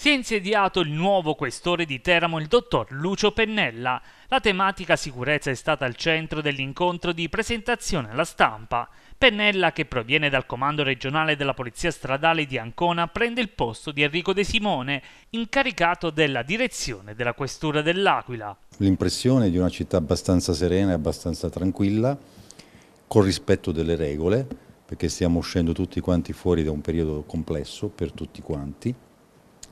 si è insediato il nuovo questore di Teramo, il dottor Lucio Pennella. La tematica sicurezza è stata al centro dell'incontro di presentazione alla stampa. Pennella, che proviene dal comando regionale della Polizia Stradale di Ancona, prende il posto di Enrico De Simone, incaricato della direzione della questura dell'Aquila. L'impressione di una città abbastanza serena e abbastanza tranquilla, con rispetto delle regole, perché stiamo uscendo tutti quanti fuori da un periodo complesso per tutti quanti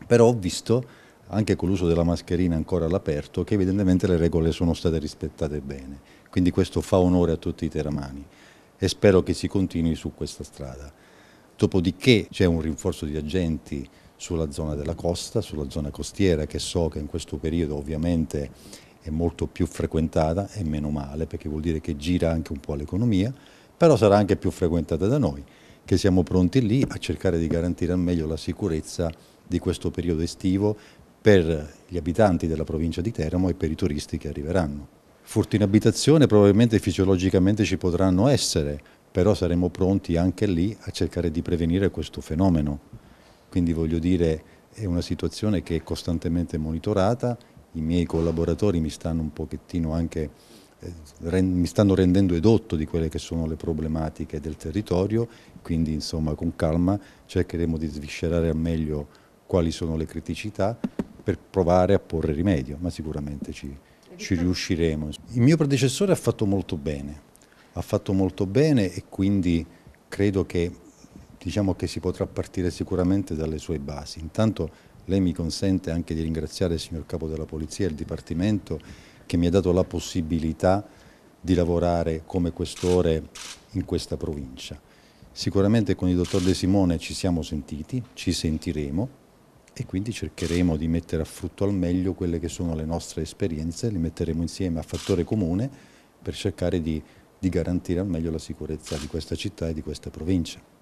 però ho visto anche con l'uso della mascherina ancora all'aperto che evidentemente le regole sono state rispettate bene, quindi questo fa onore a tutti i teramani e spero che si continui su questa strada. Dopodiché c'è un rinforzo di agenti sulla zona della costa, sulla zona costiera, che so che in questo periodo ovviamente è molto più frequentata e meno male, perché vuol dire che gira anche un po' l'economia, però sarà anche più frequentata da noi che siamo pronti lì a cercare di garantire al meglio la sicurezza di questo periodo estivo per gli abitanti della provincia di Teramo e per i turisti che arriveranno. Furti in abitazione probabilmente fisiologicamente ci potranno essere, però saremo pronti anche lì a cercare di prevenire questo fenomeno. Quindi voglio dire, è una situazione che è costantemente monitorata, i miei collaboratori mi stanno un pochettino anche eh, mi stanno rendendo edotto di quelle che sono le problematiche del territorio, quindi insomma con calma cercheremo di sviscerare al meglio quali sono le criticità per provare a porre rimedio, ma sicuramente ci, ci riusciremo. Il mio predecessore ha fatto molto bene, ha fatto molto bene e quindi credo che, diciamo che si potrà partire sicuramente dalle sue basi. Intanto lei mi consente anche di ringraziare il signor Capo della Polizia e il Dipartimento che mi ha dato la possibilità di lavorare come questore in questa provincia. Sicuramente con il dottor De Simone ci siamo sentiti, ci sentiremo e quindi cercheremo di mettere a frutto al meglio quelle che sono le nostre esperienze, le metteremo insieme a fattore comune per cercare di, di garantire al meglio la sicurezza di questa città e di questa provincia.